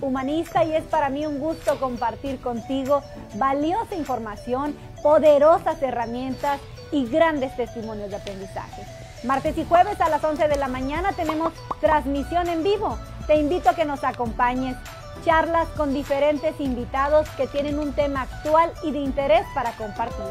humanista y es para mí un gusto compartir contigo valiosa información, poderosas herramientas y grandes testimonios de aprendizaje. Martes y jueves a las 11 de la mañana tenemos transmisión en vivo. Te invito a que nos acompañes. Charlas con diferentes invitados que tienen un tema actual y de interés para compartir.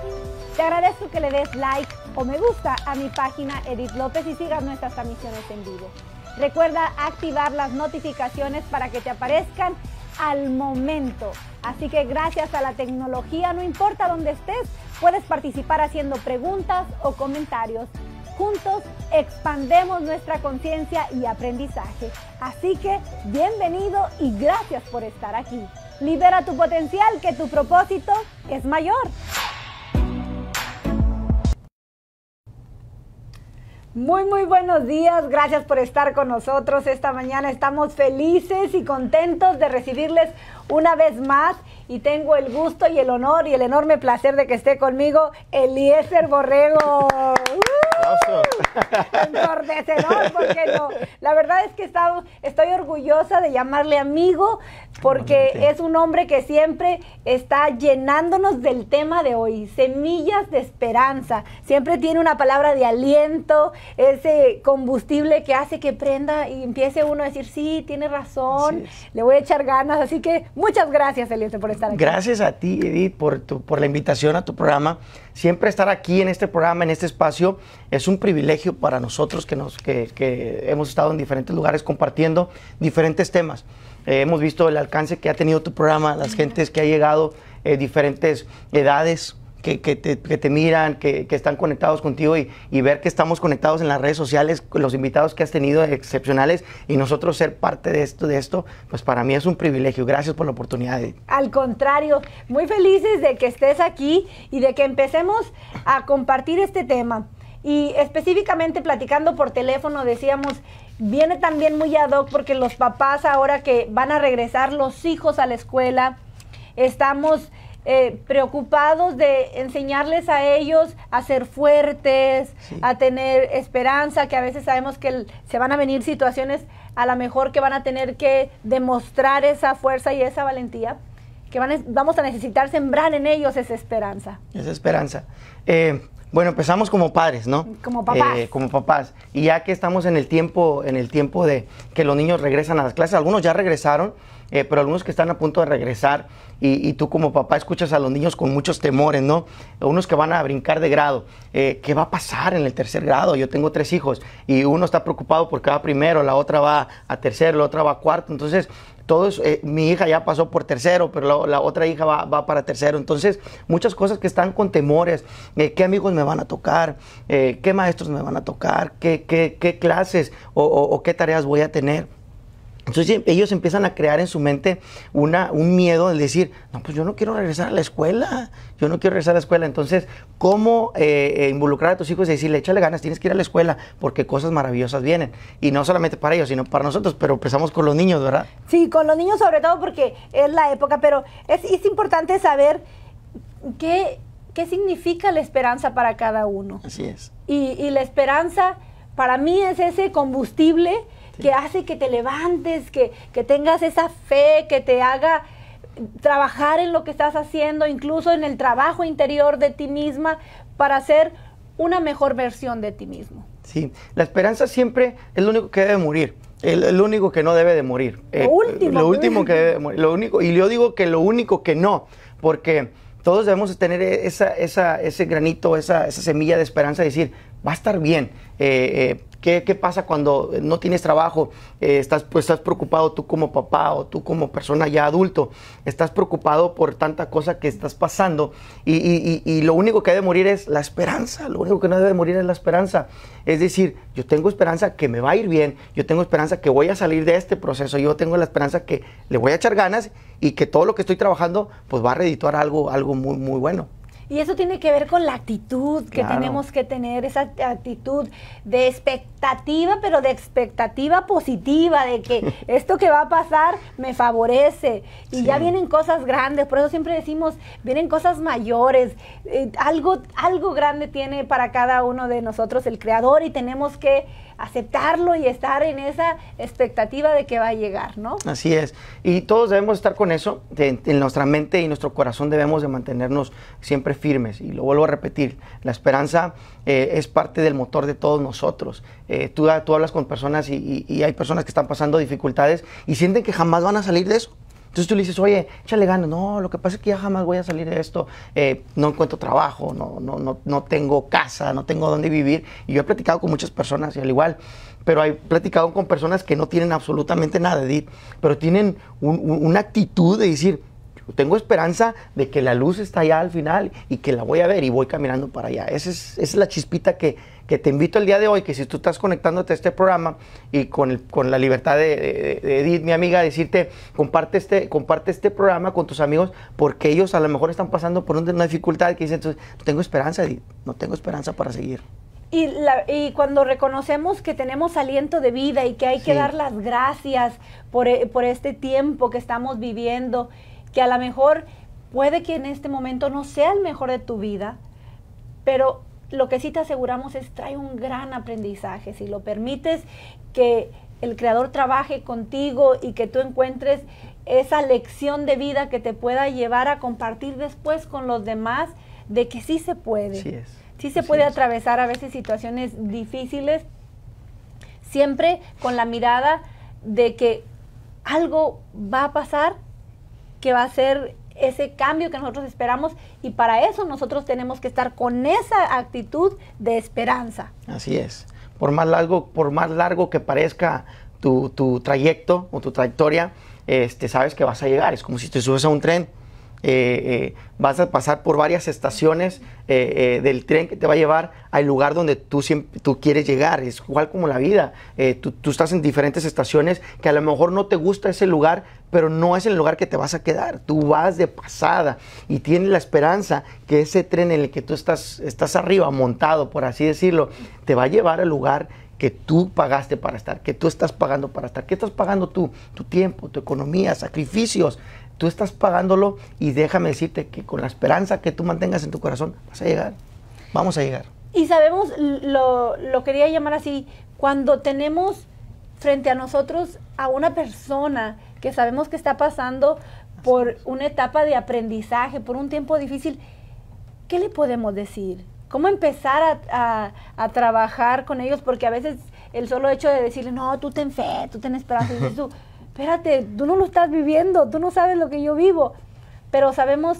Te agradezco que le des like o me gusta a mi página Edith López y sigas nuestras transmisiones en vivo. Recuerda activar las notificaciones para que te aparezcan al momento. Así que gracias a la tecnología, no importa dónde estés, puedes participar haciendo preguntas o comentarios. Juntos expandemos nuestra conciencia y aprendizaje. Así que bienvenido y gracias por estar aquí. Libera tu potencial, que tu propósito es mayor. Muy, muy buenos días. Gracias por estar con nosotros esta mañana. Estamos felices y contentos de recibirles una vez más. Y tengo el gusto y el honor y el enorme placer de que esté conmigo Eliezer Borrego. La verdad es que estado estoy orgullosa de llamarle amigo, porque es un hombre que siempre está llenándonos del tema de hoy, semillas de esperanza. Siempre tiene una palabra de aliento, ese combustible que hace que prenda y empiece uno a decir, sí, tiene razón, le voy a echar ganas. Así que muchas gracias, Eliente, por estar aquí. Gracias a ti, Edith, por, tu, por la invitación a tu programa. Siempre estar aquí en este programa, en este espacio, es un privilegio para nosotros que, nos, que, hemos estado en diferentes lugares compartiendo diferentes temas. Eh, hemos visto el alcance que ha tenido tu programa, las gentes que ha llegado, eh, diferentes edades, que, que, te, miran, que, están conectados contigo y, y, ver que estamos conectados en las redes sociales, los invitados que has tenido excepcionales y nosotros ser parte de esto, de esto, pues para mí es un privilegio. Gracias por la oportunidad. Al contrario, muy felices de que estés aquí y de que empecemos a compartir este tema. Y específicamente platicando por teléfono decíamos, viene también muy ad hoc porque los papás ahora que van a regresar los hijos a la escuela, estamos eh, preocupados de enseñarles a ellos a ser fuertes, a tener esperanza, que a veces sabemos que se van a venir situaciones a lo mejor que van a tener que demostrar esa fuerza y esa valentía, que van, vamos a necesitar sembrar en ellos esa esperanza. Esa esperanza. Eh, bueno, empezamos como padres, ¿no? Como papás. Eh, como papás. Y ya que estamos en el tiempo, en el tiempo de que los niños regresan a las clases, algunos ya regresaron, eh, pero algunos que están a punto de regresar y, tú como papá escuchas a los niños con muchos temores, ¿no? Unos que van a brincar de grado, eh, ¿qué va a pasar en el tercer grado? Yo tengo tres hijos y uno está preocupado porque va primero, la otra va a tercer, la otra va a cuarto, entonces todos, eh, mi hija ya pasó por tercero, pero la, otra hija va, para tercero. Entonces, muchas cosas que están con temores, eh, qué amigos me van a tocar, eh, qué maestros me van a tocar, qué, clases o qué tareas voy a tener. Entonces ellos empiezan a crear en su mente una, un miedo de decir, no, pues yo no quiero regresar a la escuela, yo no quiero regresar a la escuela. Entonces, ¿cómo eh, involucrar a tus hijos y decirle, échale ganas, tienes que ir a la escuela porque cosas maravillosas vienen? Y no solamente para ellos, sino para nosotros, pero empezamos con los niños, ¿verdad? Sí, con los niños sobre todo porque es la época, pero es, es importante saber qué, qué significa la esperanza para cada uno. Así es. Y, y la esperanza para mí es ese combustible que hace que te levantes, que, tengas esa fe, que te haga trabajar en lo que estás haciendo, incluso en el trabajo interior de ti misma, para ser una mejor versión de ti mismo. Sí, la esperanza siempre es lo único que debe morir. El, único que no debe de morir. Lo eh, último. Pues. que debe morir. Lo único, y yo digo que lo único que no, porque todos debemos tener ese granito, esa, esa semilla de esperanza, decir, va a estar bien. Eh, eh, ¿qué, pasa cuando no tienes trabajo? Eh, estás, pues, estás preocupado tú como papá o tú como persona ya adulto. Estás preocupado por tanta cosa que estás pasando y, lo único que debe morir es la esperanza. Lo único que no debe morir es la esperanza. Es decir, yo tengo esperanza que me va a ir bien, yo tengo esperanza que voy a salir de este proceso, yo tengo la esperanza que le voy a echar ganas y que todo lo que estoy trabajando pues va a redituar algo, algo muy, muy bueno. Y eso tiene que ver con la actitud que tenemos que tener, esa actitud de expectativa, pero de expectativa positiva, de que esto que va a pasar me favorece. Y ya vienen cosas grandes, por eso siempre decimos, vienen cosas mayores. Eh, algo, algo grande tiene para cada uno de nosotros el Creador y tenemos que aceptarlo y estar en esa expectativa de que va a llegar, ¿no? Así es. Y todos debemos estar con eso. en nuestra mente y nuestro corazón debemos de mantenernos siempre firmes. Y lo vuelvo a repetir, la esperanza eh, es parte del motor de todos nosotros. Eh, tú, hablas con personas y, y hay personas que están pasando dificultades y sienten que jamás van a salir de eso. Entonces tú le dices, oye, échale ganas, no, lo que pasa es que ya jamás voy a salir de esto, eh, no encuentro trabajo, no, no, no, tengo casa, no tengo dónde vivir. Y yo he platicado con muchas personas y al igual, pero he platicado con personas que no tienen absolutamente nada, de Edith, pero tienen una actitud de decir, tengo esperanza de que la luz está allá al final y que la voy a ver y voy caminando para allá. Esa es, la chispita que, que, te invito el día de hoy, que si tú estás conectándote a este programa y con, la libertad de, Edith, mi amiga, decirte, comparte este, comparte este programa con tus amigos porque ellos a lo mejor están pasando por una dificultad que dicen, entonces, tengo esperanza, Edith, no tengo esperanza para seguir. Y, y, cuando reconocemos que tenemos aliento de vida y que hay que dar las gracias por, eh, por este tiempo que estamos viviendo que a lo mejor puede que en este momento no sea el mejor de tu vida, pero lo que sí te aseguramos es trae un gran aprendizaje. Si lo permites que el Creador trabaje contigo y que tú encuentres esa lección de vida que te pueda llevar a compartir después con los demás de que sí se puede. Sí, es. sí se puede atravesar a veces situaciones difíciles, siempre con la mirada de que algo va a pasar que va a ser ese cambio que nosotros esperamos y para eso nosotros tenemos que estar con esa actitud de esperanza. Así es. Por más largo, por más largo que parezca tu, tu trayecto o tu trayectoria, este, sabes que vas a llegar. Es como si te subes a un tren eh, eh, vas a pasar por varias estaciones eh, del tren que te va a llevar al lugar donde tú, tú quieres llegar. Es igual como la vida. Tú, estás en diferentes estaciones que a lo mejor no te gusta ese lugar, pero no es el lugar que te vas a quedar. Tú vas de pasada y tienes la esperanza que ese tren en el que tú estás, estás arriba, montado, por así decirlo, te va a llevar al lugar que tú pagaste para estar, que tú estás pagando para estar, que estás pagando tú, tu tiempo, tu economía, sacrificios, tú estás pagándolo y déjame decirte que con la esperanza que tú mantengas en tu corazón, vas a llegar, vamos a llegar. Y sabemos, lo, lo quería llamar así, cuando tenemos frente a nosotros a una persona que sabemos que está pasando por una etapa de aprendizaje, por un tiempo difícil, ¿qué le podemos decir? ¿Cómo empezar a, a, trabajar con ellos? Porque a veces el solo hecho de decirle, no, tú ten fe, tú ten esperanza, y tú... espérate, tú no lo estás viviendo, tú no sabes lo que yo vivo. Pero sabemos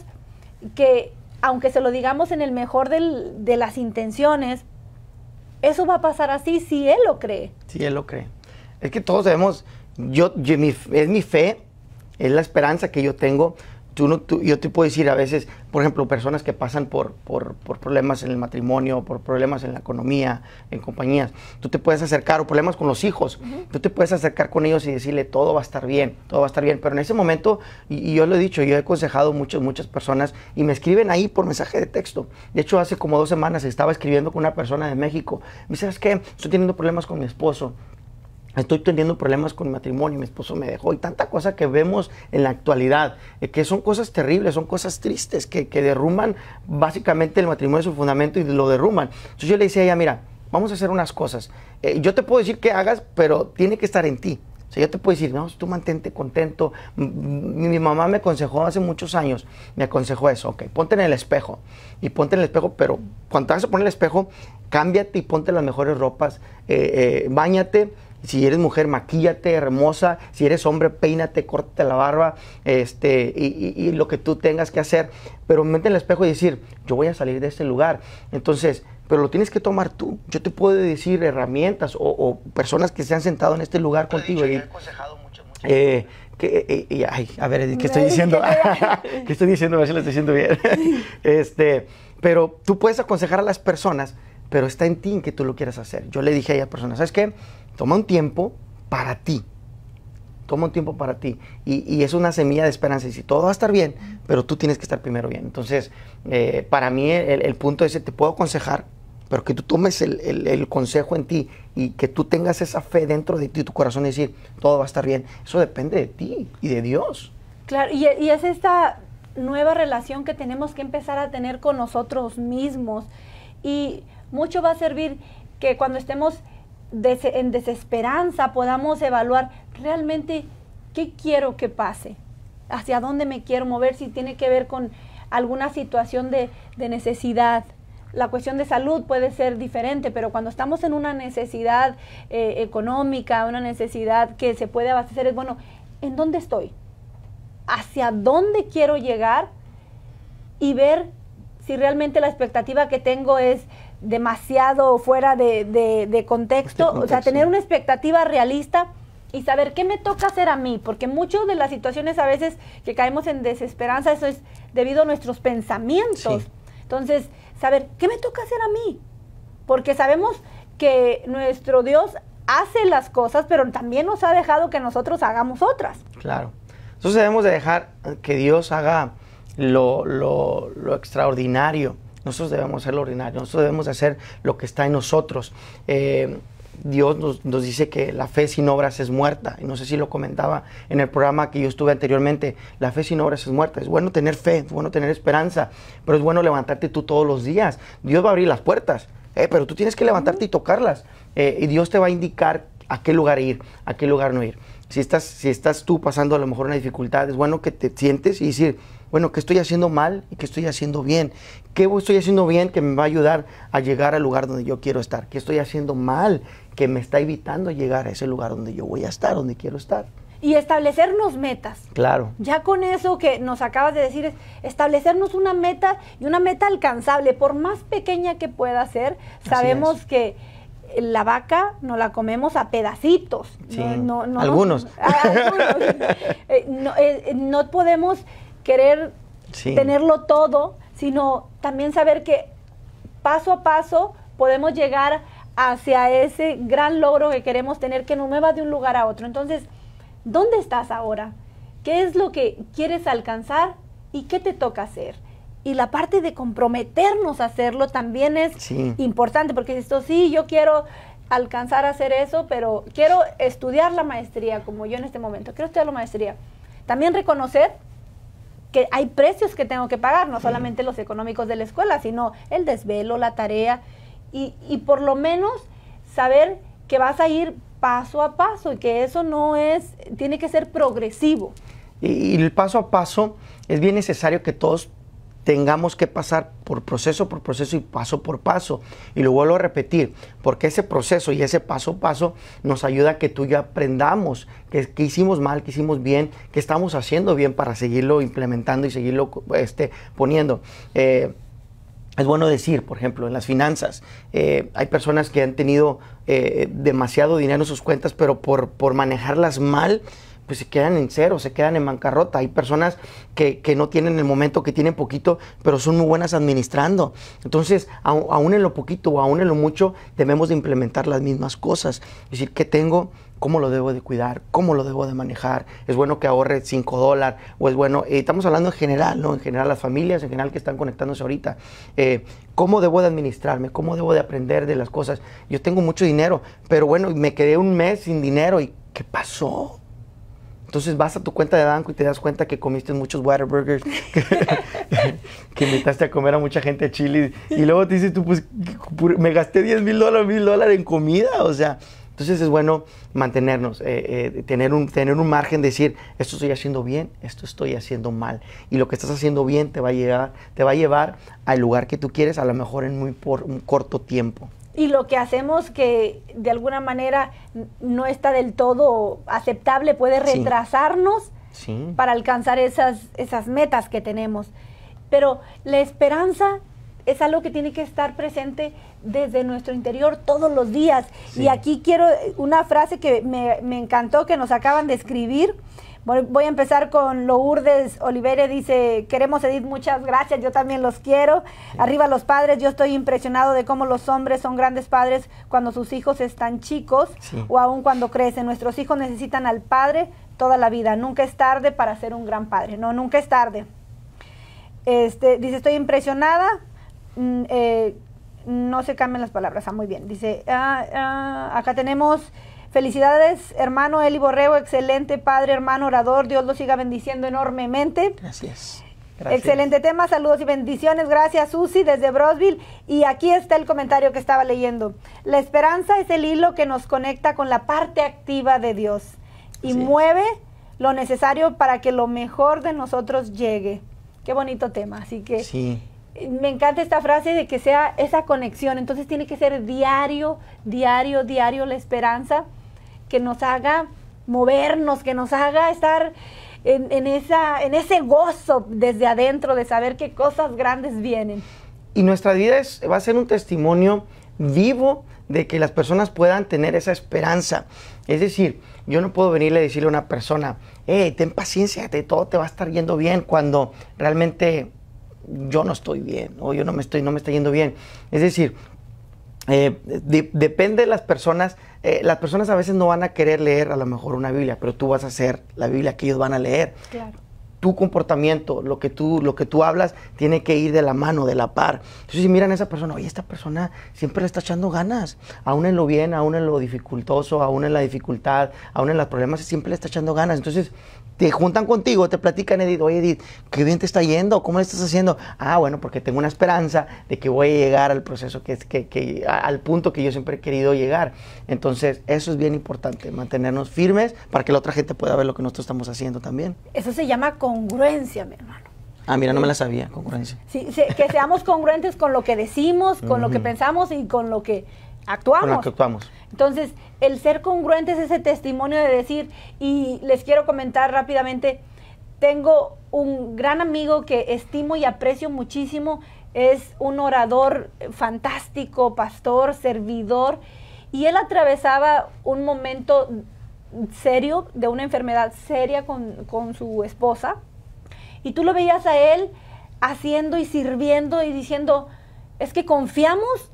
que aunque se lo digamos en el mejor de las intenciones, eso va a pasar así si él lo cree. Si él lo cree. Es que todos sabemos, yo, es mi fe, es la esperanza que yo tengo, yo te puedo decir a veces, por ejemplo, personas que pasan por, por, problemas en el matrimonio, por problemas en la economía, en compañías, tú te puedes acercar, o problemas con los hijos, tú te puedes acercar con ellos y decirle, todo va a estar bien, todo va a estar bien. Pero en ese momento, y, yo lo he dicho, yo he aconsejado muchas, muchas personas y me escriben ahí por mensaje de texto. De hecho, hace como dos semanas estaba escribiendo con una persona de México. Me dice, ¿sabes qué? Estoy teniendo problemas con mi esposo estoy teniendo problemas con mi matrimonio, mi esposo me dejó y tanta cosa que vemos en la actualidad, eh, que son cosas terribles, son cosas tristes, que, que derrumban básicamente el matrimonio, su fundamento y lo derrumban. Entonces yo le decía a ella, mira, vamos a hacer unas cosas. Eh, yo te puedo decir qué hagas, pero tiene que estar en ti. O sea, yo te puedo decir, no, tú mantente contento. Mi, mamá me aconsejó hace muchos años, me aconsejó eso, ok, ponte en el espejo. Y ponte en el espejo, pero cuando te vas a poner el espejo, cámbiate y ponte las mejores ropas, eh, eh bañate si eres mujer, maquíllate, hermosa, si eres hombre, peínate, córtate la barba, este, y, lo que tú tengas que hacer, pero mete en el espejo y decir, yo voy a salir de este lugar. Entonces, pero lo tienes que tomar tú. Yo te puedo decir herramientas o, personas que se han sentado en este lugar contigo. y, aconsejado eh, que, eh, eh, ay, a ver, ¿qué estoy diciendo? ¿Qué estoy diciendo? A ver si lo estoy diciendo bien. este, pero tú puedes aconsejar a las personas, pero está en ti que tú lo quieras hacer. Yo le dije a personas persona, ¿sabes qué? Toma un tiempo para ti. Toma un tiempo para ti. Y, es una semilla de esperanza. Y si todo va a estar bien, pero tú tienes que estar primero bien. Entonces, eh, para mí el, punto es, te puedo aconsejar, pero que tú tomes el, consejo en ti y que tú tengas esa fe dentro de ti, tu corazón, y decir, todo va a estar bien. Eso depende de ti y de Dios. Claro, y es esta nueva relación que tenemos que empezar a tener con nosotros mismos. Y mucho va a servir que cuando estemos en desesperanza podamos evaluar realmente qué quiero que pase, hacia dónde me quiero mover, si tiene que ver con alguna situación de, necesidad, la cuestión de salud puede ser diferente, pero cuando estamos en una necesidad eh, económica, una necesidad que se puede abastecer, es bueno, ¿en dónde estoy? ¿Hacia dónde quiero llegar? Y ver si realmente la expectativa que tengo es demasiado fuera de, contexto, este o sea, tener una expectativa realista y saber qué me toca hacer a mí, porque muchas de las situaciones a veces que caemos en desesperanza, eso es debido a nuestros pensamientos. Entonces, saber qué me toca hacer a mí, porque sabemos que nuestro Dios hace las cosas, pero también nos ha dejado que nosotros hagamos otras. Claro. Entonces debemos de dejar que Dios haga lo, lo, lo extraordinario. Nosotros debemos hacer lo ordinario, nosotros debemos hacer lo que está en nosotros. Eh, Dios nos, dice que la fe sin obras es muerta. no sé si lo comentaba en el programa que yo estuve anteriormente. La fe sin obras es muerta. Es bueno tener fe, es bueno tener esperanza, pero es bueno levantarte tú todos los días. Dios va a abrir las puertas, eh, pero tú tienes que levantarte y tocarlas. Eh, y Dios te va a indicar a qué lugar ir, a qué lugar no ir. Si estás, si estás tú pasando a lo mejor una dificultad, es bueno que te sientes y decir, bueno, ¿qué estoy haciendo mal y qué estoy haciendo bien? ¿Qué estoy haciendo bien que me va a ayudar a llegar al lugar donde yo quiero estar? ¿Qué estoy haciendo mal que me está evitando llegar a ese lugar donde yo voy a estar, donde quiero estar? Y establecernos metas. Claro. Ya con eso que nos acabas de decir, es establecernos una meta y una meta alcanzable, por más pequeña que pueda ser, sabemos que la vaca no la comemos a pedacitos. No, no, algunos. Ah, eh, eh, no podemos querer tenerlo todo sino también saber que paso a paso podemos llegar hacia ese gran logro que queremos tener que no me va de un lugar a otro. Entonces, ¿dónde estás ahora? ¿Qué es lo que quieres alcanzar y qué te toca hacer? Y la parte de comprometernos a hacerlo también es importante, porque esto sí, yo quiero alcanzar a hacer eso, pero quiero estudiar la maestría, como yo en este momento, quiero estudiar la maestría. También reconocer que hay precios que tengo que pagar, no solamente los económicos de la escuela, sino el desvelo, la tarea, y, y por lo menos saber que vas a ir paso a paso y que eso no es, tiene que ser progresivo. Y, y el paso a paso es bien necesario que todos tengamos que pasar por proceso por proceso y paso por paso. Y lo vuelvo a repetir, porque ese proceso y ese paso a paso nos ayuda a que tú ya aprendamos que, que hicimos mal, que hicimos bien, que estamos haciendo bien para seguirlo implementando y seguirlo este, poniendo. Eh, es bueno decir, por ejemplo, en las finanzas, eh, hay personas que han tenido eh, demasiado dinero en sus cuentas, pero por, por manejarlas mal, pues se quedan en cero, se quedan en bancarrota. Hay personas que, no tienen el momento, que tienen poquito, pero son muy buenas administrando. Entonces, aún en lo poquito o aún en lo mucho, debemos de implementar las mismas cosas. Es decir, ¿qué tengo? ¿Cómo lo debo de cuidar? ¿Cómo lo debo de manejar? ¿Es bueno que ahorre 5 dólares? ¿O es bueno? Eh, estamos hablando en general, ¿no? En general las familias, en general que están conectándose ahorita. Eh, ¿Cómo debo de administrarme? ¿Cómo debo de aprender de las cosas? Yo tengo mucho dinero, pero bueno, me quedé un mes sin dinero y ¿qué pasó? Entonces vas a tu cuenta de banco y te das cuenta que comiste muchos water que, que invitaste a comer a mucha gente a Chile. Y luego te dices tú, pues me gasté 10 mil dólares, mil dólares en comida. O sea, entonces es bueno mantenernos, eh, eh, tener, un, tener un margen, decir, esto estoy haciendo bien, esto estoy haciendo mal. Y lo que estás haciendo bien te va a, llevar te va a llevar al lugar que tú quieres, a lo mejor en muy por, un corto tiempo y lo que hacemos que de alguna manera no está del todo aceptable puede retrasarnos para alcanzar esas, esas metas que tenemos. Pero la esperanza es algo que tiene que estar presente desde nuestro interior todos los días. Y aquí quiero una frase que me, me encantó, que nos acaban de escribir, Voy, a empezar con Lourdes Olivere, dice, queremos Edith, muchas gracias, yo también los quiero. Arriba los padres, yo estoy impresionado de cómo los hombres son grandes padres cuando sus hijos están chicos o aún cuando crecen. Nuestros hijos necesitan al padre toda la vida, nunca es tarde para ser un gran padre, no, nunca es tarde. Este, dice, estoy impresionada. Mm, eh, no se cambian las palabras, ah, muy bien. Dice, ah, ah, acá tenemos Felicidades, hermano Eli Borrego, excelente padre, hermano orador. Dios lo siga bendiciendo enormemente. Gracias. Excelente tema, saludos y bendiciones. Gracias, Susi, desde Brosville. Y aquí está el comentario que estaba leyendo. La esperanza es el hilo que nos conecta con la parte activa de Dios y mueve lo necesario para que lo mejor de nosotros llegue. Qué bonito tema, así que me encanta esta frase de que sea esa conexión, entonces tiene que ser diario, diario, diario la esperanza que nos haga movernos, que nos haga estar en, esa, en ese gozo desde adentro de saber qué cosas grandes vienen. Y nuestra vida es, va a ser un testimonio vivo de que las personas puedan tener esa esperanza. Es decir, yo no puedo venirle a decirle a una persona, hey, ten paciencia, todo te va a estar yendo bien cuando realmente yo no estoy bien o yo no me estoy, no me está yendo bien. Es decir, eh, depende de las personas. Eh, las personas a veces no van a querer leer a lo mejor una Biblia, pero tú vas a hacer la Biblia que ellos van a leer. Tu comportamiento, lo que tú, lo que tú hablas, tiene que ir de la mano, de la par. Entonces, si miran a esa persona, oye, esta persona siempre le está echando ganas, aún en lo bien, aún en lo dificultoso, aún en la dificultad, aún en los problemas, siempre le está echando ganas. Entonces, te juntan contigo, te platican, Edith, oye Edith, qué bien te está yendo, cómo le estás haciendo. Ah, bueno, porque tengo una esperanza de que voy a llegar al proceso, que, que, que, al punto que yo siempre he querido llegar. Entonces, eso es bien importante, mantenernos firmes para que la otra gente pueda ver lo que nosotros estamos haciendo también. Eso se llama congruencia, mi hermano. Ah, mira, no me la sabía, congruencia. Sí, que seamos congruentes con lo que decimos, con lo que pensamos y con lo que actuamos. Entonces, el ser congruente es ese testimonio de decir, y les quiero comentar rápidamente, tengo un gran amigo que estimo y aprecio muchísimo, es un orador fantástico, pastor, servidor, y él atravesaba un momento serio de una enfermedad seria con, con su esposa, y tú lo veías a él haciendo y sirviendo y diciendo, es que confiamos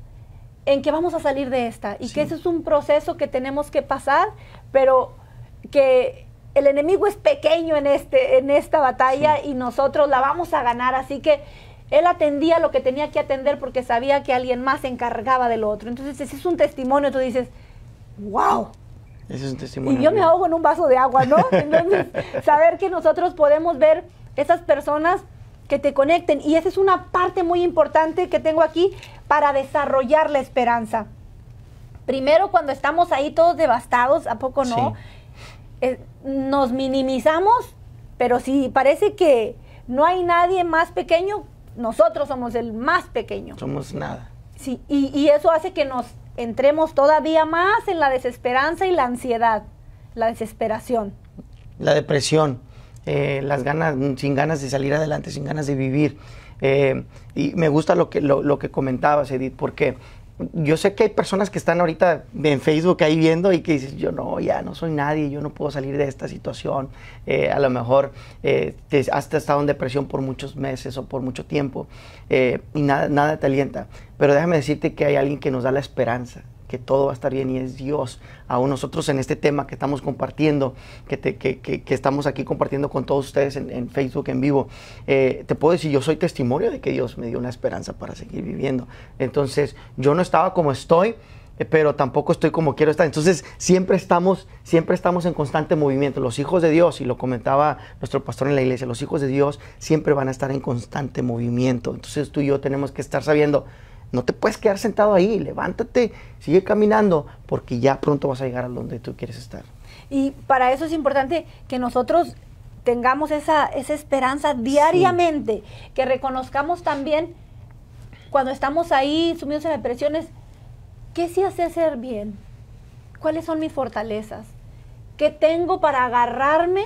en que vamos a salir de esta y que ese es un proceso que tenemos que pasar, pero que el enemigo es pequeño en, este, en esta batalla y nosotros la vamos a ganar, así que él atendía lo que tenía que atender porque sabía que alguien más se encargaba del otro. Entonces, ese es un testimonio, tú dices, wow. Ese es un testimonio. Y yo me ahogo en un vaso de agua, ¿no? saber que nosotros podemos ver esas personas que te conecten. Y esa es una parte muy importante que tengo aquí para desarrollar la esperanza. Primero, cuando estamos ahí todos devastados, ¿a poco no? Eh, nos minimizamos, pero si parece que no hay nadie más pequeño, nosotros somos el más pequeño. Somos nada. Sí, y eso hace que nos entremos todavía más en la desesperanza y la ansiedad, la desesperación. La depresión. Eh, las ganas, sin ganas de salir adelante, sin ganas de vivir. Eh, y me gusta lo que, lo, lo, que comentabas, Edith, porque yo sé que hay personas que están ahorita en Facebook ahí viendo y que dices, yo no, ya no soy nadie, yo no puedo salir de esta situación. Eh, a lo mejor has estado en depresión por muchos meses o por mucho tiempo y nada, nada te alienta. Pero déjame decirte que hay alguien que nos da la esperanza que todo va a estar bien y es Dios. Aún nosotros en este tema que estamos compartiendo, que, estamos aquí compartiendo con todos ustedes en, Facebook en vivo, eh, te puedo decir, yo soy testimonio de que Dios me dio una esperanza para seguir viviendo. Entonces, yo no estaba como estoy eh, pero tampoco estoy como quiero estar. Entonces, siempre estamos, siempre estamos en constante movimiento. Los hijos de Dios, y lo comentaba nuestro pastor en la iglesia, los hijos de Dios siempre van a estar en constante movimiento. Entonces, tú y yo tenemos que estar sabiendo, no te puedes quedar sentado ahí, levántate, sigue caminando, porque ya pronto vas a llegar a donde tú quieres estar. Y para eso es importante que nosotros tengamos esa, esperanza diariamente, que reconozcamos también cuando estamos ahí sumidos en depresiones, ¿qué sí hace hacer bien? ¿Cuáles son mis fortalezas? ¿Qué tengo para agarrarme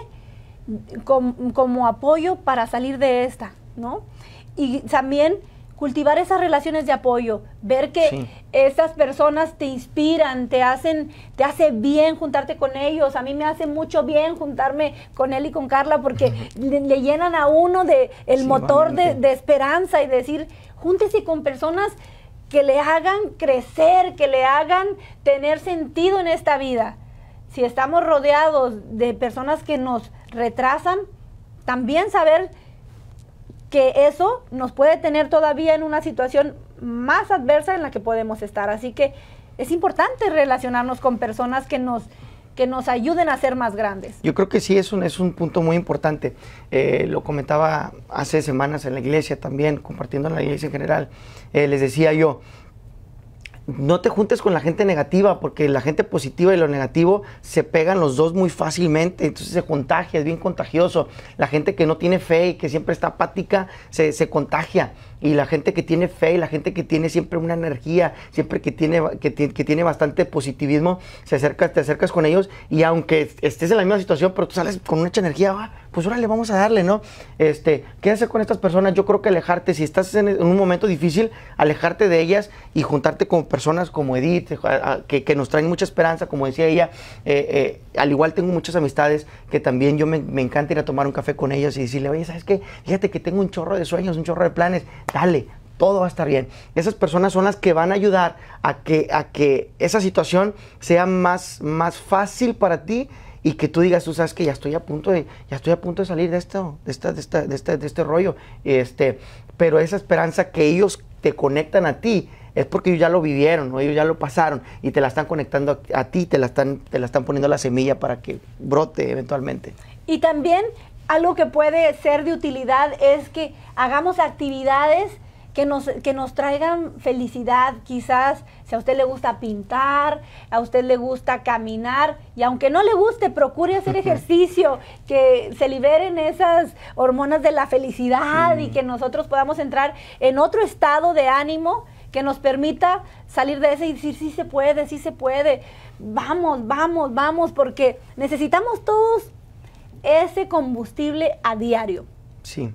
como apoyo para salir de esta? ¿No? Y también cultivar esas relaciones de apoyo, ver que esas personas te inspiran, te hacen, te hace bien juntarte con ellos. A mí me hace mucho bien juntarme con él y con Carla porque le, llenan a uno de el motor de, de, esperanza y decir, júntese con personas que le hagan crecer, que le hagan tener sentido en esta vida. Si estamos rodeados de personas que nos retrasan, también saber que eso nos puede tener todavía en una situación más adversa en la que podemos estar. Así que es importante relacionarnos con personas que nos que nos ayuden a ser más grandes. Yo creo que sí, es un, es un punto muy importante. Eh, lo comentaba hace semanas en la iglesia también, compartiendo en la iglesia en general. Eh, les decía yo, no te juntes con la gente negativa, porque la gente positiva y lo negativo se pegan los dos muy fácilmente, entonces se contagia, es bien contagioso. La gente que no tiene fe y que siempre está apática, se, se contagia y la gente que tiene fe y la gente que tiene siempre una energía, siempre que tiene, que, tiene bastante positivismo, se acerca, te acercas con ellos y aunque estés en la misma situación, pero tú sales con mucha energía, va ah, pues órale, vamos a darle, ¿no? Este, ¿qué hacer con estas personas, yo creo que alejarte, si estás en, un momento difícil, alejarte de ellas y juntarte con personas como Edith, que, nos traen mucha esperanza, como decía ella, eh, eh, al igual tengo muchas amistades que también yo me, me encanta ir a tomar un café con ellas y decirle, oye, ¿sabes qué? Fíjate que tengo un chorro de sueños, un chorro de planes, dale, todo va a estar bien. Esas personas son las que van a ayudar a que, a que esa situación sea más, más fácil para ti y que tú digas, tú sabes que ya estoy a punto de, ya estoy a punto de salir de esto, de, esta, de, esta, de, este, rollo. Este, pero esa esperanza que ellos te conectan a ti es porque ellos ya lo vivieron, ellos ya lo pasaron y te la están conectando a, ti, te la, están, te la están poniendo la semilla para que brote eventualmente. Y también algo que puede ser de utilidad es que hagamos actividades que nos, nos traigan felicidad. Quizás si a usted le gusta pintar, a usted le gusta caminar, y aunque no le guste, procure hacer ejercicio, que se liberen esas hormonas de la felicidad y que nosotros podamos entrar en otro estado de ánimo que nos permita salir de ese y decir, sí se puede, sí se puede, vamos, vamos, vamos, porque necesitamos todos ese combustible a diario. Sí,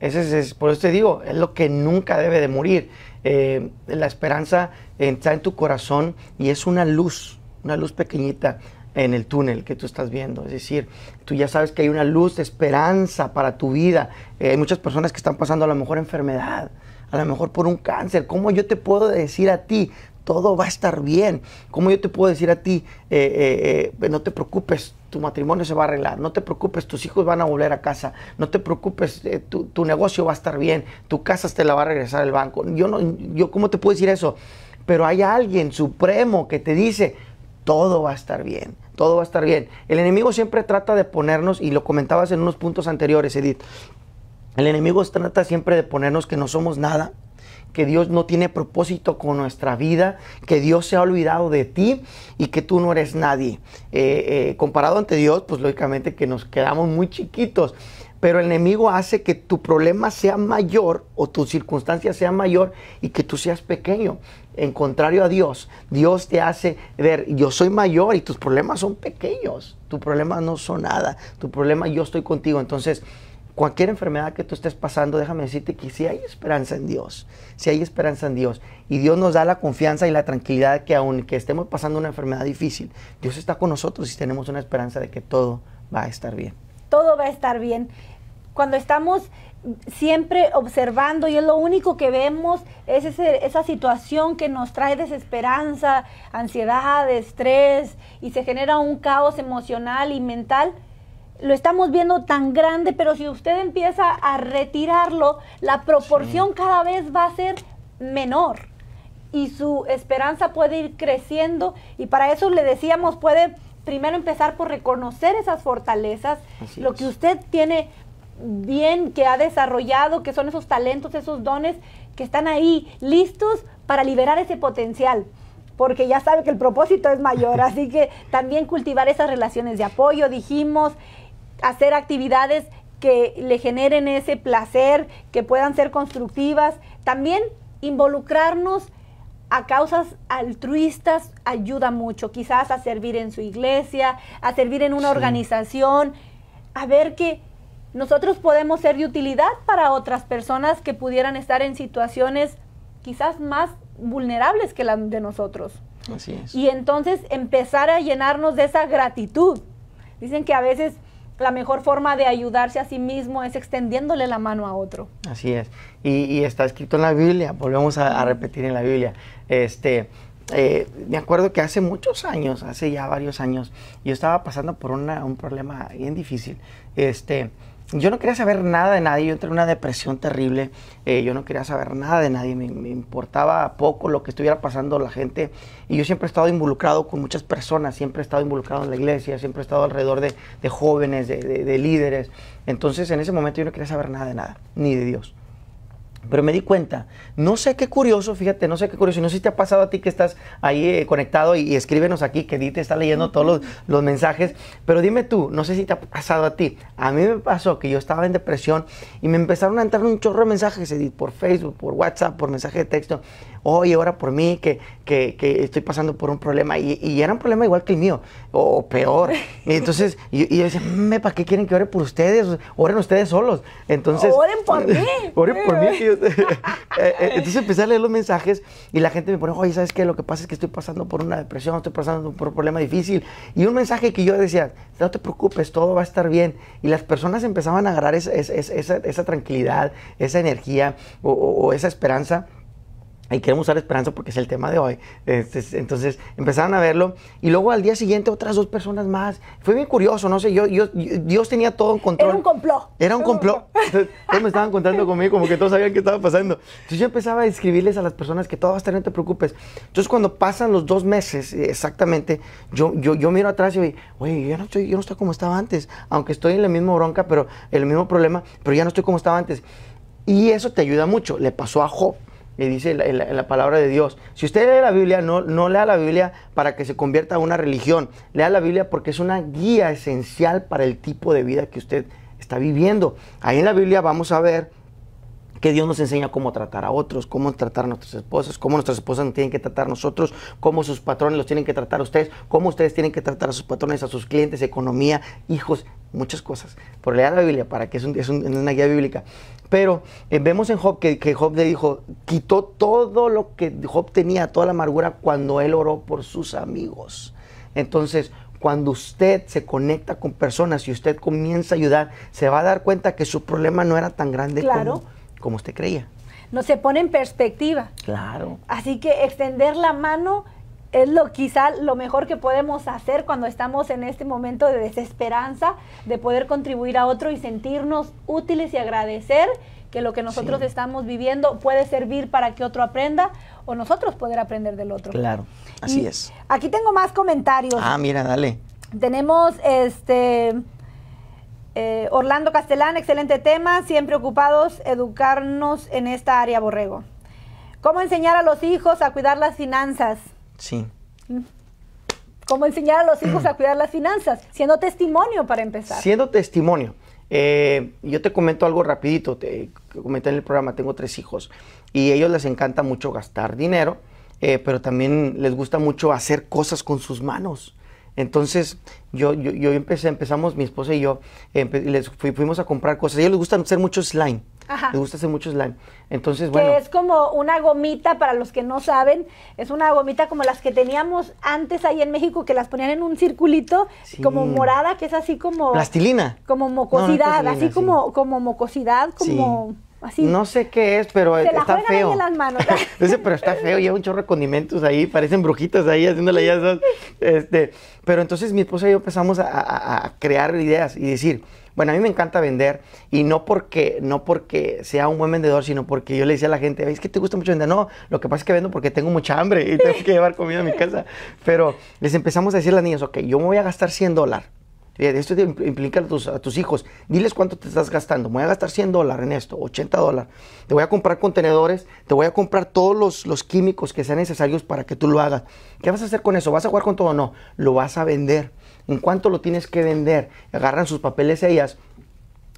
ese es, por eso te digo, es lo que nunca debe de morir. Eh, la esperanza está en tu corazón y es una luz, una luz pequeñita en el túnel que tú estás viendo. Es decir, tú ya sabes que hay una luz de esperanza para tu vida. Eh, hay muchas personas que están pasando a lo mejor enfermedad, a lo mejor por un cáncer. ¿Cómo yo te puedo decir a ti? Todo va a estar bien. ¿Cómo yo te puedo decir a ti, eh, no te preocupes, tu matrimonio se va a arreglar, no te preocupes, tus hijos van a volver a casa, no te preocupes, eh, tu, negocio va a estar bien, tu casa te la va a regresar el banco. Yo no, yo, ¿cómo te puedo decir eso? Pero hay alguien supremo que te dice, todo va a estar bien, todo va a estar bien. El enemigo siempre trata de ponernos, y lo comentabas en unos puntos anteriores, Edith, el enemigo trata siempre de ponernos que no somos nada, que Dios no tiene propósito con nuestra vida, que Dios se ha olvidado de ti y que tú no eres nadie. Eh, eh, comparado ante Dios, pues lógicamente que nos quedamos muy chiquitos, pero el enemigo hace que tu problema sea mayor o tu circunstancia sea mayor y que tú seas pequeño. En contrario a Dios, Dios te hace ver, yo soy mayor y tus problemas son pequeños, tus problemas no son nada, tu problema yo estoy contigo. Entonces, cualquier enfermedad que tú estés pasando, déjame decirte que si hay esperanza en Dios, si hay esperanza en Dios. Y Dios nos da la confianza y la tranquilidad que que estemos pasando una enfermedad difícil, Dios está con nosotros y tenemos una esperanza de que todo va a estar bien. Todo va a estar bien. Cuando estamos siempre observando y es lo único que vemos, es esa situación que nos trae desesperanza, ansiedad, estrés y se genera un caos emocional y mental, lo estamos viendo tan grande, pero si usted empieza a retirarlo, la proporción cada vez va a ser menor y su esperanza puede ir creciendo y para eso le decíamos puede primero empezar por reconocer esas fortalezas, lo que usted tiene bien, que ha desarrollado, que son esos talentos, esos dones que están ahí listos para liberar ese potencial porque ya sabe que el propósito es mayor, así que también cultivar esas relaciones de apoyo, dijimos, hacer actividades que le generen ese placer, que puedan ser constructivas. También involucrarnos a causas altruistas ayuda mucho, quizás a servir en su iglesia, a servir en una organización, a ver que nosotros podemos ser de utilidad para otras personas que pudieran estar en situaciones quizás más vulnerables que las de nosotros. Así es. Y entonces empezar a llenarnos de esa gratitud. Dicen que a veces la mejor forma de ayudarse a sí mismo es extendiéndole la mano a otro. Así es. Y, está escrito en la Biblia, volvemos a, repetir en la Biblia. Este, eh, me acuerdo que hace muchos años, hace ya varios años, yo estaba pasando por una, un problema bien difícil. Este, yo no quería saber nada de nadie, yo entré en una depresión terrible, eh, yo no quería saber nada de nadie, me, importaba poco lo que estuviera pasando la gente y yo siempre he estado involucrado con muchas personas, siempre he estado involucrado en la iglesia, siempre he estado alrededor de, jóvenes, de líderes, entonces en ese momento yo no quería saber nada de nada, ni de Dios. Pero me di cuenta, no sé qué curioso, fíjate, no sé qué curioso, no sé si te ha pasado a ti que estás ahí eh, conectado y, escríbenos aquí, que Edith está leyendo todos los, los, mensajes, pero dime tú, no sé si te ha pasado a ti, a mí me pasó que yo estaba en depresión y me empezaron a entrar un chorro de mensajes, por Facebook, por WhatsApp, por mensaje de texto, oye, ora por mí, que, que, estoy pasando por un problema. Y, era un problema igual que el mío, o, peor. Y entonces, y, yo decía, mm, ¿para qué quieren que ore por ustedes? Oren ustedes solos. Entonces, oren por mí. oren por mí. Eh, eh, entonces empecé a leer los mensajes y la gente me pone, oye, ¿sabes qué? Lo que pasa es que estoy pasando por una depresión, estoy pasando por un problema difícil. Y un mensaje que yo decía, no te preocupes, todo va a estar bien. Y las personas empezaban a agarrar esa, esa, tranquilidad, esa energía o esa esperanza y queremos usar esperanza porque es el tema de hoy. Este, entonces empezaron a verlo y luego al día siguiente otras dos personas más. Fue bien curioso, no sé, yo, yo, Dios tenía todo en control. Era un complot. Era un complot. Entonces, todos me estaban contando conmigo como que todos sabían qué estaba pasando. Entonces yo empezaba a escribirles a las personas que todo va a estar, no te preocupes. Entonces cuando pasan los dos meses eh, exactamente, yo, yo, yo miro atrás y digo, oye, yo no, estoy, yo no estoy como estaba antes, aunque estoy en la misma bronca, pero en el mismo problema, pero ya no estoy como estaba antes. Y eso te ayuda mucho. Le pasó a Job le dice la, palabra de Dios. Si usted lee la Biblia, no, no lea la Biblia para que se convierta en una religión. Lea la Biblia porque es una guía esencial para el tipo de vida que usted está viviendo. Ahí en la Biblia vamos a ver que Dios nos enseña cómo tratar a otros, cómo tratar a nuestras esposas, cómo nuestras esposas nos tienen que tratar a nosotros, cómo sus patrones los tienen que tratar a ustedes, cómo ustedes tienen que tratar a sus patrones, a sus clientes, economía, hijos, muchas cosas. Por leer la Biblia, para que es, una guía bíblica. Pero eh, vemos en Job que, Job le dijo, quitó todo lo que Job tenía, toda la amargura, cuando él oró por sus amigos. Entonces, cuando usted se conecta con personas y usted comienza a ayudar, se va a dar cuenta que su problema no era tan grande claro. como como usted creía. No se pone en perspectiva. Claro. Así que extender la mano es lo quizá lo mejor que podemos hacer cuando estamos en este momento de desesperanza, de poder contribuir a otro y sentirnos útiles y agradecer que lo que nosotros estamos viviendo puede servir para que otro aprenda o nosotros poder aprender del otro. Claro, así es. Aquí tengo más comentarios. Ah, mira, dale. Tenemos este eh, Orlando Castellán, excelente tema, siempre ocupados, educarnos en esta área, Borrego. ¿Cómo enseñar a los hijos a cuidar las finanzas? Sí. ¿Cómo enseñar a los hijos a cuidar las finanzas? Siendo testimonio para empezar. Siendo testimonio. Eh, yo te comento algo rapidito, te comenté en el programa, tengo tres hijos y a ellos les encanta mucho gastar dinero, eh, pero también les gusta mucho hacer cosas con sus manos. Entonces, yo, yo, empecé, empezamos, mi esposa y yo, les fuimos a comprar cosas. A ellos les gusta hacer mucho slime. Ajá. Les gusta hacer mucho slime. Entonces, bueno. es como una gomita, para los que no saben, es una gomita como las que teníamos antes ahí en México, que las ponían en un circulito, como morada, que es así como. Plastilina. Como mocosidad, así como, como mocosidad, como. No sé qué es, pero está feo. pero está feo, lleva un chorro de condimentos ahí, parecen brujitas ahí haciéndole ya esas. Este, pero entonces mi esposa y yo empezamos a, crear ideas y decir, bueno, a mí me encanta vender y no porque, no porque sea un buen vendedor, sino porque yo le decía a la gente, es que te gusta mucho vender? No, lo que pasa es que vendo porque tengo mucha hambre y tengo que llevar comida a mi casa. Pero les empezamos a decir a las niñas, ok, yo me voy a gastar 100 dólares eh, esto implica a tus, hijos. Diles cuánto te estás gastando. voy a gastar 100 dólares en esto, 80 dólares. Te voy a comprar contenedores, te voy a comprar todos los, químicos que sean necesarios para que tú lo hagas. ¿Qué vas a hacer con eso? ¿Vas a jugar con todo? o No, lo vas a vender. ¿En cuánto lo tienes que vender? Agarran sus papeles ellas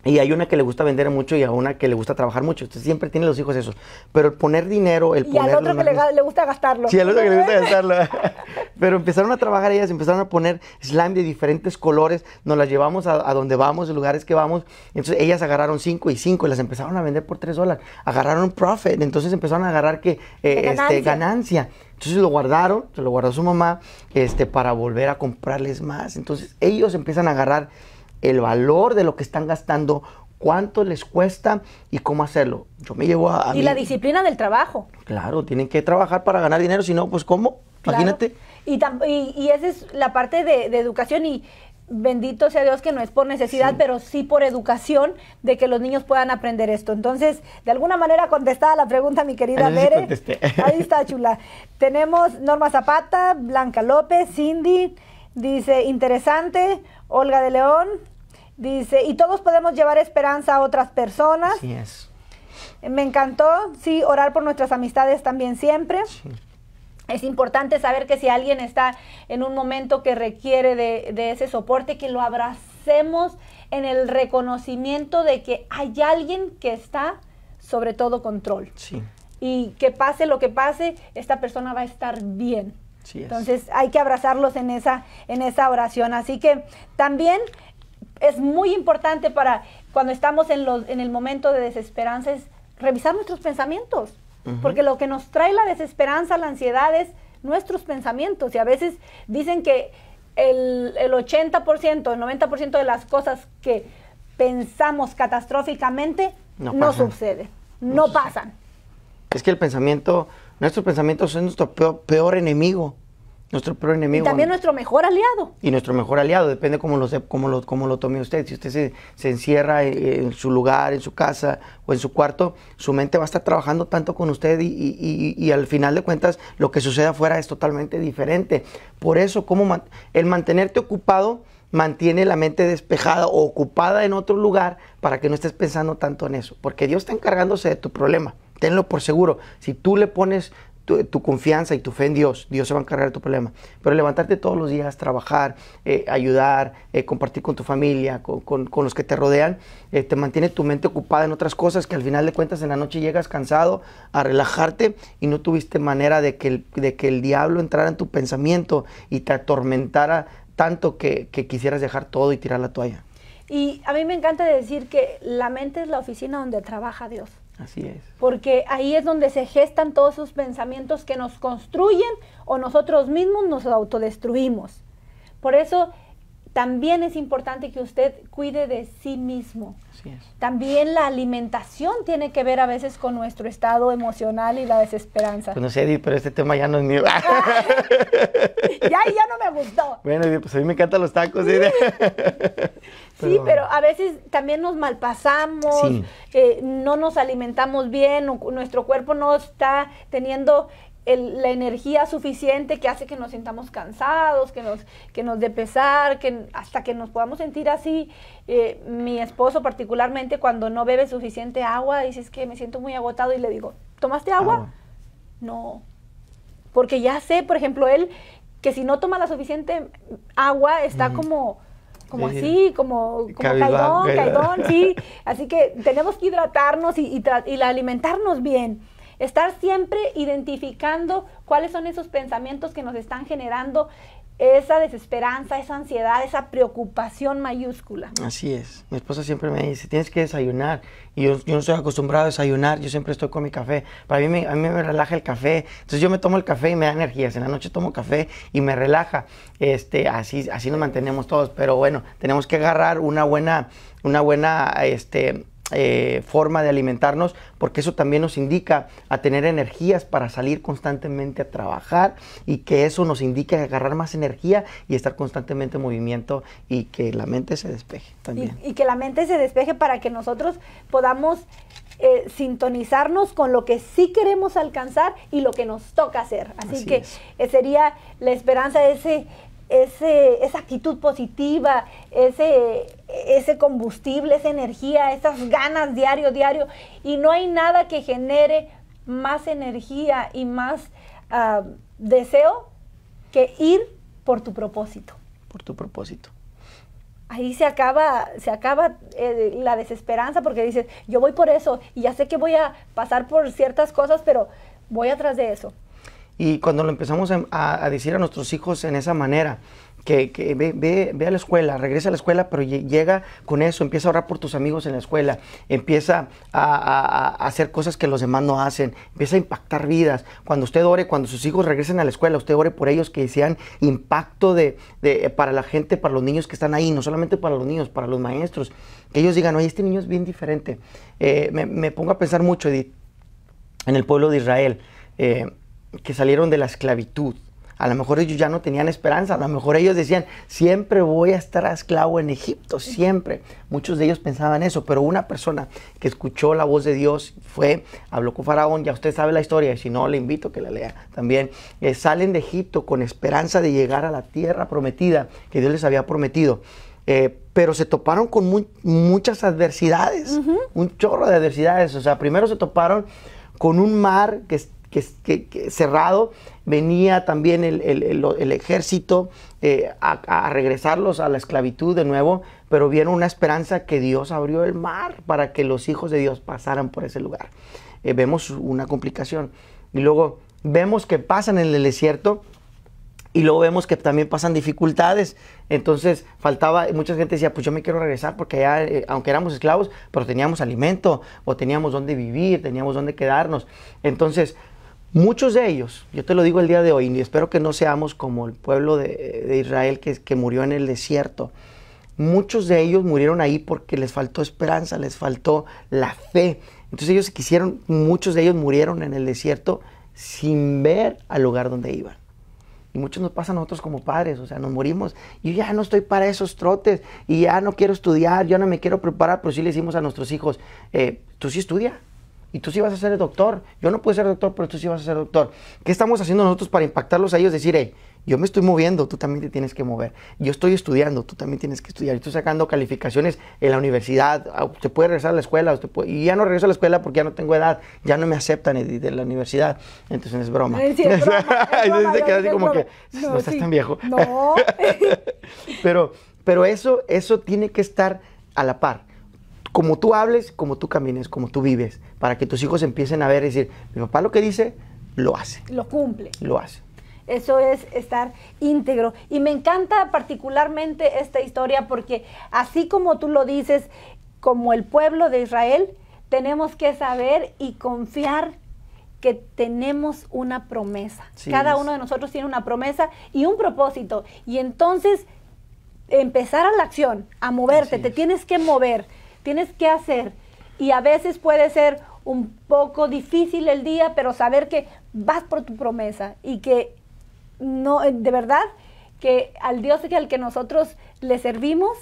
y hay una que le gusta vender mucho y a una que le gusta trabajar mucho. Usted siempre tiene los hijos esos. Pero el poner dinero, el Y al otro que le, gusta gastarlo. Sí, al otro que le gusta gastarlo. Pero empezaron a trabajar ellas, empezaron a poner slime de diferentes colores. Nos las llevamos a, donde vamos, de lugares que vamos. Entonces ellas agarraron cinco y cinco y las empezaron a vender por tres dólares. Agarraron profit. Entonces empezaron a agarrar que, eh, este, ganancia. Entonces lo guardaron, se lo guardó su mamá este, para volver a comprarles más. Entonces ellos empiezan a agarrar el valor de lo que están gastando, cuánto les cuesta y cómo hacerlo. Yo me llevo a... y la disciplina del trabajo. Claro, tienen que trabajar para ganar dinero, si no, pues ¿cómo? Imagínate. Y, esa es la parte de, educación y bendito sea Dios que no es por necesidad, pero sí por educación de que los niños puedan aprender esto. Entonces, de alguna manera contestada la pregunta, mi querida Mere. Ahí está, chula. Tenemos Norma Zapata, Blanca López, Cindy, dice interesante, Olga de León, Dice, y todos podemos llevar esperanza a otras personas. Sí es. Eh, me encantó, sí, orar por nuestras amistades también siempre. Es importante saber que si alguien está en un momento que requiere de, ese soporte, que lo abracemos en el reconocimiento de que hay alguien que está sobre todo control. Sí. Y que pase lo que pase, esta persona va a estar bien. Sí Entonces hay que abrazarlos en esa, en esa oración. Así que también es muy importante para cuando estamos en, el momento de desesperanza es revisar nuestros pensamientos, porque lo que nos trae la desesperanza, la ansiedad es nuestros pensamientos y a veces dicen que el, 80%, el 90% de las cosas que pensamos catastróficamente no, sucede, no, pasan. Es que el pensamiento, nuestros pensamientos son nuestro peor enemigo nuestro peor enemigo. Y también nuestro mejor aliado. Y nuestro mejor aliado, depende cómo lo, cómo lo tome usted. Si usted se, encierra eh, en, su lugar, en su casa o en su cuarto, su mente va a estar trabajando tanto con usted y, al final de cuentas lo que sucede afuera es totalmente diferente. Por eso, el mantenerte ocupado mantiene la mente despejada o ocupada en otro lugar para que no estés pensando tanto en eso. Porque Dios está encargándose de tu problema. Tenlo por seguro. Si tú le pones tu, confianza y tu fe en Dios, Dios se va a encargar de tu problema. Pero levantarte todos los días, trabajar, eh, ayudar, eh, compartir con tu familia, con, los que te rodean, eh, te mantiene tu mente ocupada en otras cosas que al final de cuentas en la noche llegas cansado a relajarte y no tuviste manera de que el, de que el diablo entrara en tu pensamiento y te atormentara tanto que, que quisieras dejar todo y tirar la toalla. Y a mí me encanta decir que la mente es la oficina donde trabaja Dios. Así es. Porque ahí es donde se gestan todos esos pensamientos que nos construyen o nosotros mismos nos autodestruimos. Por eso también es importante que usted cuide de sí mismo. También la alimentación tiene que ver a veces con nuestro estado emocional y la desesperanza. Pues no sé, pero este tema ya no es mío. ya, ya no me gustó. Bueno, pues a mí me encantan los tacos. sí, pero a veces también nos malpasamos, eh, no nos alimentamos bien, nuestro cuerpo no está teniendo la energía suficiente que hace que nos sintamos cansados, que nos, que nos dé pesar, que hasta que nos podamos sentir así. Eh, mi esposo particularmente cuando no bebe suficiente agua, dice es que me siento muy agotado y le digo, ¿tomaste agua? No. Porque ya sé, por ejemplo, él que si no toma la suficiente agua está como como así, como, caidón, caidón, sí. Así que tenemos que hidratarnos y, y alimentarnos bien. Estar siempre identificando cuáles son esos pensamientos que nos están generando esa desesperanza, esa ansiedad, esa preocupación mayúscula. Así es. Mi esposa siempre me dice, tienes que desayunar. Y yo, no estoy acostumbrado a desayunar, yo siempre estoy con mi café. Para mí, me, a mí me relaja el café. Entonces yo me tomo el café y me da energías. En la noche tomo café y me relaja. Este, así, así nos mantenemos todos. Pero bueno, tenemos que agarrar una buena, una buena, este, eh, forma de alimentarnos, porque eso también nos indica a tener energías para salir constantemente a trabajar y que eso nos indique agarrar más energía y estar constantemente en movimiento y que la mente se despeje también. Y, que la mente se despeje para que nosotros podamos eh, sintonizarnos con lo que sí queremos alcanzar y lo que nos toca hacer. Así, que eh, sería la esperanza de ese esa actitud positiva, ese, ese combustible, esa energía, esas ganas diario, diario. Y no hay nada que genere más energía y más ah, deseo que ir por tu propósito. Por tu propósito. Ahí se acaba, se acaba eh, la desesperanza porque dices, yo voy por eso y ya sé que voy a pasar por ciertas cosas, pero voy atrás de eso. Y cuando lo empezamos a, decir a nuestros hijos en esa manera, que, ve, ve, ve, a la escuela, regresa a la escuela, pero llega con eso, empieza a orar por tus amigos en la escuela, empieza a, hacer cosas que los demás no hacen, empieza a impactar vidas. Cuando usted ore, cuando sus hijos regresen a la escuela, usted ore por ellos que sean impacto de, para la gente, para los niños que están ahí, no solamente para los niños, para los maestros, que ellos digan, oye, este niño es bien diferente. Eh, me, pongo a pensar mucho Edith, en el pueblo de Israel. Eh, que salieron de la esclavitud. A lo mejor ellos ya no tenían esperanza, a lo mejor ellos decían, siempre voy a estar esclavo en Egipto, siempre. Muchos de ellos pensaban eso, pero una persona que escuchó la voz de Dios fue, habló con Faraón, ya usted sabe la historia, si no, le invito a que la lea también. Eh, salen de Egipto con esperanza de llegar a la tierra prometida que Dios les había prometido. Eh, pero se toparon con muchas adversidades, un chorro de adversidades. O sea, primero se toparon con un mar que que, cerrado, venía también el, ejército eh, a, regresarlos a la esclavitud de nuevo, pero vieron una esperanza que Dios abrió el mar para que los hijos de Dios pasaran por ese lugar. Eh, vemos una complicación. Y luego vemos que pasan en el desierto, y luego vemos que también pasan dificultades. Entonces faltaba, mucha gente decía, pues yo me quiero regresar porque ya, eh, aunque éramos esclavos, pero teníamos alimento o teníamos donde vivir, teníamos donde quedarnos. Entonces Muchos de ellos, yo te lo digo el día de hoy, y espero que no seamos como el pueblo de, Israel que, que, murió en el desierto, muchos de ellos murieron ahí porque les faltó esperanza, les faltó la fe. Entonces ellos quisieron, muchos de ellos murieron en el desierto sin ver al lugar donde iban. Y muchos nos pasan a nosotros como padres, o sea, nos morimos. Yo ya no estoy para esos trotes, y ya no quiero estudiar, yo no me quiero preparar, pero sí le decimos a nuestros hijos, eh, tú sí estudia, y tú sí vas a ser doctor. Yo no puedo ser doctor, pero tú sí vas a ser doctor. ¿Qué estamos haciendo nosotros para impactarlos a ellos? Decir, hey, yo me estoy moviendo, tú también te tienes que mover. Yo estoy estudiando, tú también tienes que estudiar. Yo estoy sacando calificaciones en la universidad. Ah, usted puede regresar a la escuela, y ya no regreso a la escuela porque ya no tengo edad, ya no me aceptan de la universidad. Entonces es broma. Sí, es broma, así como que, no, estás tan viejo. No. pero, pero eso, eso tiene que estar a la par como tú hables, como tú camines, como tú vives, para que tus hijos empiecen a ver y decir, mi papá lo que dice, lo hace. Lo cumple. Lo hace. Eso es estar íntegro. Y me encanta particularmente esta historia porque así como tú lo dices, como el pueblo de Israel, tenemos que saber y confiar que tenemos una promesa. Cada uno de nosotros tiene una promesa y un propósito. Y entonces empezar a la acción, a moverte, te tienes que mover tienes que hacer. Y a veces puede ser un poco difícil el día, pero saber que vas por tu promesa y que no, de verdad, que al Dios que al que nosotros le servimos,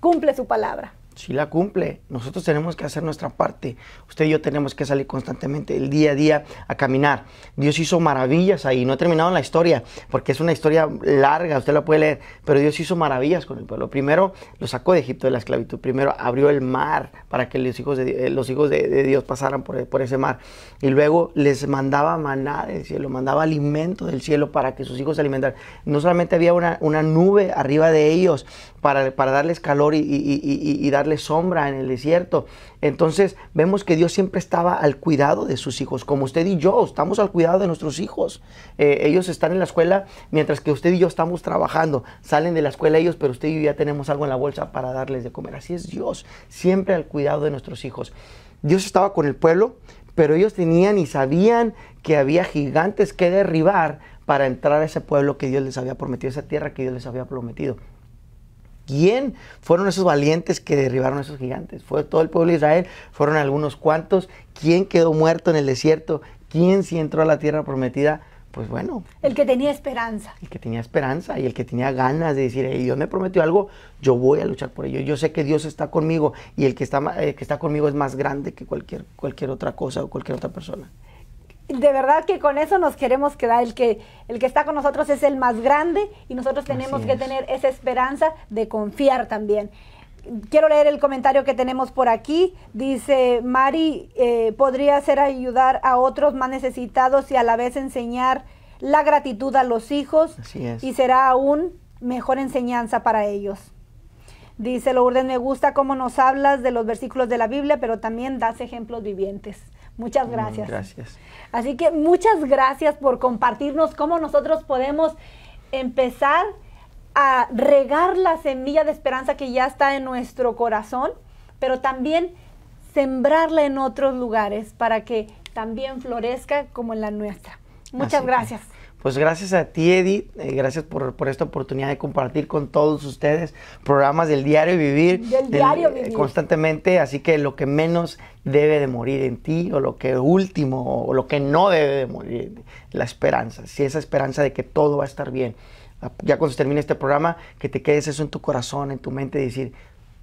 cumple su palabra si la cumple. Nosotros tenemos que hacer nuestra parte. Usted y yo tenemos que salir constantemente, el día a día, a caminar. Dios hizo maravillas ahí. No he terminado la historia, porque es una historia larga, usted la puede leer, pero Dios hizo maravillas con el pueblo. Primero lo sacó de Egipto de la esclavitud, primero abrió el mar para que los hijos de, eh, los hijos de, Dios pasaran por, por ese mar. Y luego les mandaba maná del cielo, mandaba alimento del cielo para que sus hijos se alimentaran. No solamente había una, nube arriba de ellos para, para darles calor y, y, y, y darles sombra en el desierto. Entonces vemos que Dios siempre estaba al cuidado de sus hijos, como usted y yo estamos al cuidado de nuestros hijos. Eh, ellos están en la escuela mientras que usted y yo estamos trabajando. Salen de la escuela ellos, pero usted y yo ya tenemos algo en la bolsa para darles de comer. Así es Dios, siempre al cuidado de nuestros hijos. Dios estaba con el pueblo, pero ellos tenían y sabían que había gigantes que derribar para entrar a ese pueblo que Dios les había prometido, esa tierra que Dios les había prometido. ¿Quién fueron esos valientes que derribaron a esos gigantes? ¿Fue todo el pueblo de Israel? ¿Fueron algunos cuantos? ¿Quién quedó muerto en el desierto? ¿Quién sí entró a la tierra prometida? pues bueno. El que tenía esperanza. El que tenía esperanza y el que tenía ganas de decir, Dios me prometió algo, yo voy a luchar por ello. Yo sé que Dios está conmigo y el que está, eh, que está conmigo es más grande que cualquier, cualquier otra cosa o cualquier otra persona de verdad que con eso nos queremos quedar. El que, el que está con nosotros es el más grande y nosotros tenemos que tener esa esperanza de confiar también. Quiero leer el comentario que tenemos por aquí. Dice, Mari, eh, podría ser ayudar a otros más necesitados y a la vez enseñar la gratitud a los hijos. Y será aún mejor enseñanza para ellos. Dice Lourdes, me gusta cómo nos hablas de los versículos de la Biblia, pero también das ejemplos vivientes. Muchas mm, gracias. Gracias. Así que muchas gracias por compartirnos cómo nosotros podemos empezar a regar la semilla de esperanza que ya está en nuestro corazón, pero también sembrarla en otros lugares para que también florezca como en la nuestra. Muchas gracias. Pues gracias a ti, Edith, eh, gracias por, por, esta oportunidad de compartir con todos ustedes programas del diario vivir. Del eh, vivir. Constantemente, así que lo que menos debe de morir en ti, o lo que último, o lo que no debe de morir la esperanza, si esa esperanza de que todo va a estar bien. Ya cuando se termine este programa, que te quedes eso en tu corazón, en tu mente, decir,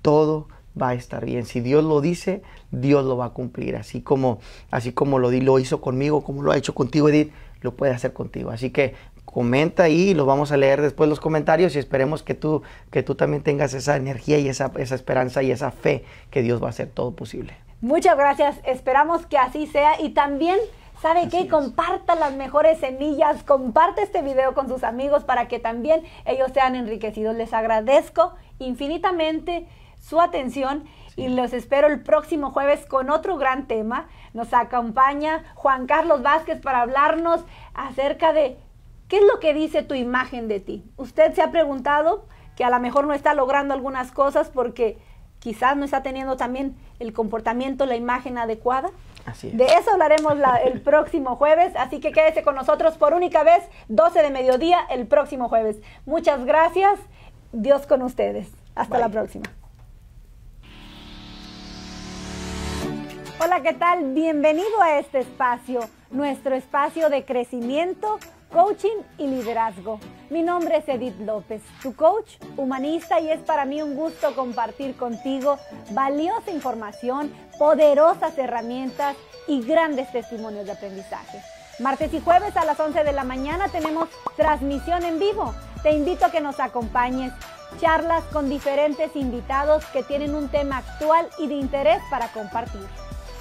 todo va a estar bien. Si Dios lo dice, Dios lo va a cumplir. Así como, así como lo, lo hizo conmigo, como lo ha hecho contigo, Edith, lo puede hacer contigo. Así que comenta ahí, lo vamos a leer después los comentarios y esperemos que tú, que tú también tengas esa energía y esa, esa esperanza y esa fe que Dios va a hacer todo posible. Muchas gracias, esperamos que así sea y también... ¿Sabe que qué? Comparta las mejores semillas, comparte este video con sus amigos para que también ellos sean enriquecidos. Les agradezco infinitamente su atención y los espero el próximo jueves con otro gran tema. Nos acompaña Juan Carlos Vázquez para hablarnos acerca de qué es lo que dice tu imagen de ti. Usted se ha preguntado que a lo mejor no está logrando algunas cosas porque quizás no está teniendo también el comportamiento, la imagen adecuada. Así De eso hablaremos el próximo jueves, así que quédese con nosotros por única vez, 12 de mediodía, el próximo jueves. Muchas gracias, Dios con ustedes. Hasta la próxima. Hola, ¿qué tal? Bienvenido a este espacio, nuestro espacio de crecimiento, coaching y liderazgo. Mi nombre es Edith López, tu coach humanista y es para mí un gusto compartir contigo valiosa información, poderosas herramientas y grandes testimonios de aprendizaje. Martes y jueves a las 11 de la mañana tenemos transmisión en vivo. Te invito a que nos acompañes. Charlas con diferentes invitados que tienen un tema actual y de interés para compartir.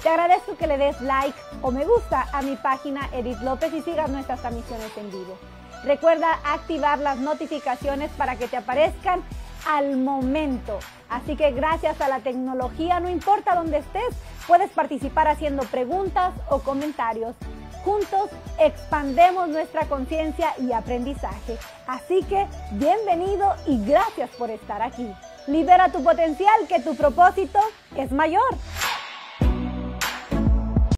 Te agradezco que le des like o me gusta a mi página Edith López y sigas nuestras transmisiones en vivo. Recuerda activar las notificaciones para que te aparezcan al momento. Así que gracias a la tecnología, no importa dónde estés, puedes participar haciendo preguntas o comentarios. Juntos expandemos nuestra conciencia y aprendizaje. Así que bienvenido y gracias por estar aquí. Libera tu potencial, que tu propósito es mayor.